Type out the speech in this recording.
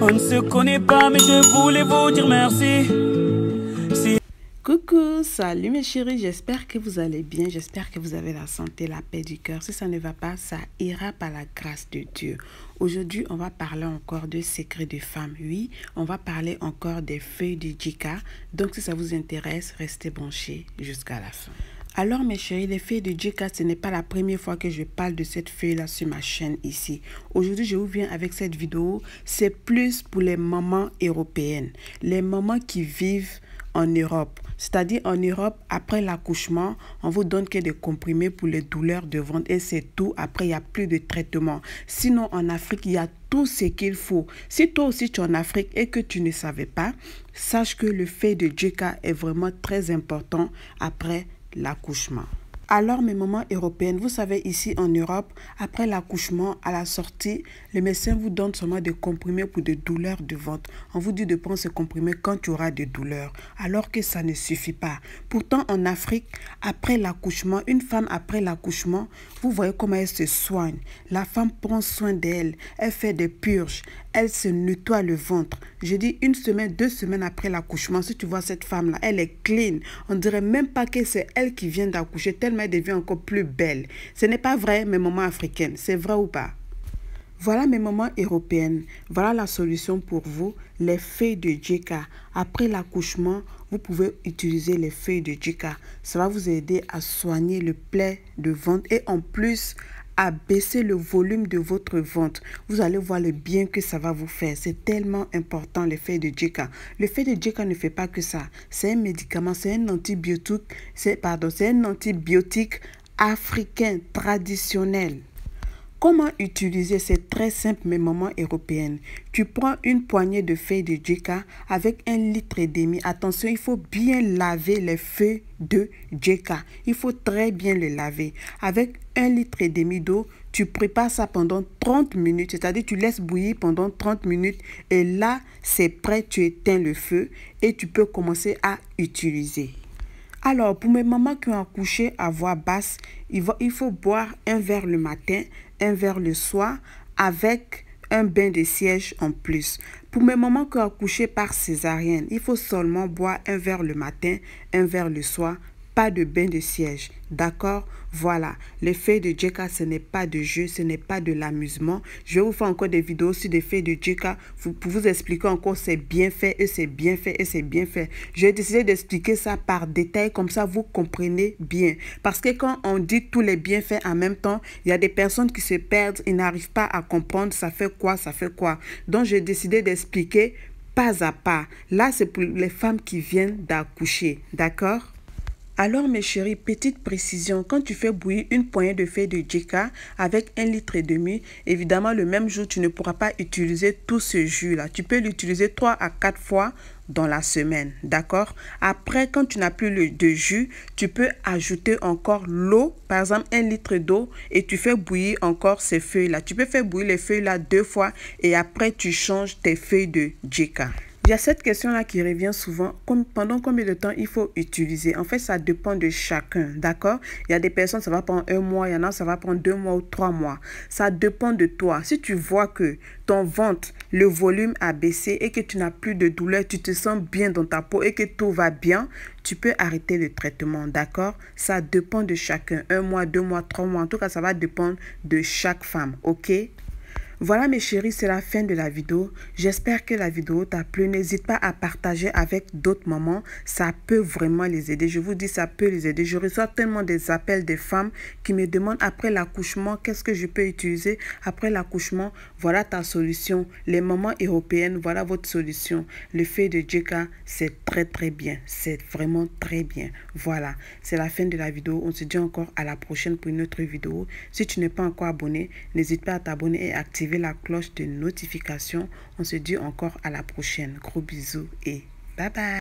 On ne se connaît pas, mais je voulais vous dire merci. Coucou, salut mes chéris, j'espère que vous allez bien, j'espère que vous avez la santé, la paix du cœur. Si ça ne va pas, ça ira par la grâce de Dieu. Aujourd'hui, on va parler encore de secrets de femmes. Oui, on va parler encore des feuilles de Jika. Donc, si ça vous intéresse, restez branchés jusqu'à la fin. Alors mes chéris, les filles de JK ce n'est pas la première fois que je parle de cette feuille-là sur ma chaîne ici. Aujourd'hui, je vous viens avec cette vidéo. C'est plus pour les mamans européennes, les mamans qui vivent en Europe. C'est-à-dire en Europe, après l'accouchement, on vous donne que des comprimés pour les douleurs de ventre et c'est tout. Après, il n'y a plus de traitement. Sinon, en Afrique, il y a tout ce qu'il faut. Si toi aussi tu es en Afrique et que tu ne savais pas, sache que le fait de JK est vraiment très important après l'accouchement. Alors mes mamans européennes, vous savez ici en Europe, après l'accouchement, à la sortie, les médecins vous donnent seulement des comprimés pour des douleurs de ventre. On vous dit de prendre ces comprimés quand tu auras des douleurs, alors que ça ne suffit pas. Pourtant en Afrique, après l'accouchement, une femme après l'accouchement, vous voyez comment elle se soigne. La femme prend soin d'elle, elle fait des purges, elle se nettoie le ventre. Je dis une semaine, deux semaines après l'accouchement, si tu vois cette femme-là, elle est clean. On dirait même pas que c'est elle qui vient d'accoucher, tellement elle devient encore plus belle. Ce n'est pas vrai, mes mamans africaines. C'est vrai ou pas voilà mes mamans européennes, voilà la solution pour vous, les feuilles de jK Après l'accouchement, vous pouvez utiliser les feuilles de jK Ça va vous aider à soigner le plaie de ventre et en plus à baisser le volume de votre vente. Vous allez voir le bien que ça va vous faire. C'est tellement important l'effet de Jeka. Le fait de Jeka ne fait pas que ça. C'est un médicament, c'est un antibiotique, c'est pardon, c'est un antibiotique africain traditionnel. Comment utiliser C'est très simple, mais mamans européenne. Tu prends une poignée de feuilles de jeka avec un litre et demi. Attention, il faut bien laver les feuilles de jeka. Il faut très bien les laver. Avec un litre et demi d'eau, tu prépares ça pendant 30 minutes. C'est-à-dire, tu laisses bouillir pendant 30 minutes. Et là, c'est prêt. Tu éteins le feu et tu peux commencer à utiliser. Alors, pour mes mamans qui ont accouché à voix basse, il, faut boire un verre le matin, un verre le soir, avec un bain de siège en plus. Pour mes mamans qui ont accouché par césarienne, il faut seulement boire un verre le matin, un verre le soir pas de bain de siège. D'accord Voilà. Les de Jeka, ce n'est pas de jeu, ce n'est pas de l'amusement. Je vais vous faire encore des vidéos sur des faits de Jeka pour vous expliquer encore c'est bien fait et c'est bien fait et c'est bien fait. J'ai décidé d'expliquer ça par détail, comme ça vous comprenez bien. Parce que quand on dit tous les bienfaits en même temps, il y a des personnes qui se perdent, ils n'arrivent pas à comprendre ça fait quoi, ça fait quoi. Donc j'ai décidé d'expliquer pas à pas. Là, c'est pour les femmes qui viennent d'accoucher. D'accord alors mes chéris, petite précision, quand tu fais bouillir une poignée de feuilles de jika avec un litre et demi, évidemment le même jour tu ne pourras pas utiliser tout ce jus là. Tu peux l'utiliser 3 à 4 fois dans la semaine, d'accord Après, quand tu n'as plus le, de jus, tu peux ajouter encore l'eau, par exemple un litre d'eau, et tu fais bouillir encore ces feuilles-là. Tu peux faire bouillir les feuilles-là deux fois et après tu changes tes feuilles de jika. Il y a cette question-là qui revient souvent. pendant combien de temps il faut utiliser En fait, ça dépend de chacun, d'accord Il y a des personnes, ça va prendre un mois, il y en a, ça va prendre deux mois ou trois mois. Ça dépend de toi. Si tu vois que ton ventre, le volume a baissé et que tu n'as plus de douleur, tu te sens bien dans ta peau et que tout va bien, tu peux arrêter le traitement, d'accord Ça dépend de chacun. Un mois, deux mois, trois mois. En tout cas, ça va dépendre de chaque femme, ok voilà mes chéris, c'est la fin de la vidéo. J'espère que la vidéo t'a plu. N'hésite pas à partager avec d'autres mamans. Ça peut vraiment les aider. Je vous dis, ça peut les aider. Je reçois tellement des appels des femmes qui me demandent après l'accouchement, qu'est-ce que je peux utiliser après l'accouchement. Voilà ta solution. Les mamans européennes, voilà votre solution. Le fait de Jeka, c'est très très bien. C'est vraiment très bien. Voilà, c'est la fin de la vidéo. On se dit encore à la prochaine pour une autre vidéo. Si tu n'es pas encore abonné, n'hésite pas à t'abonner et activer la cloche de notification. On se dit encore à la prochaine. Gros bisous et bye bye.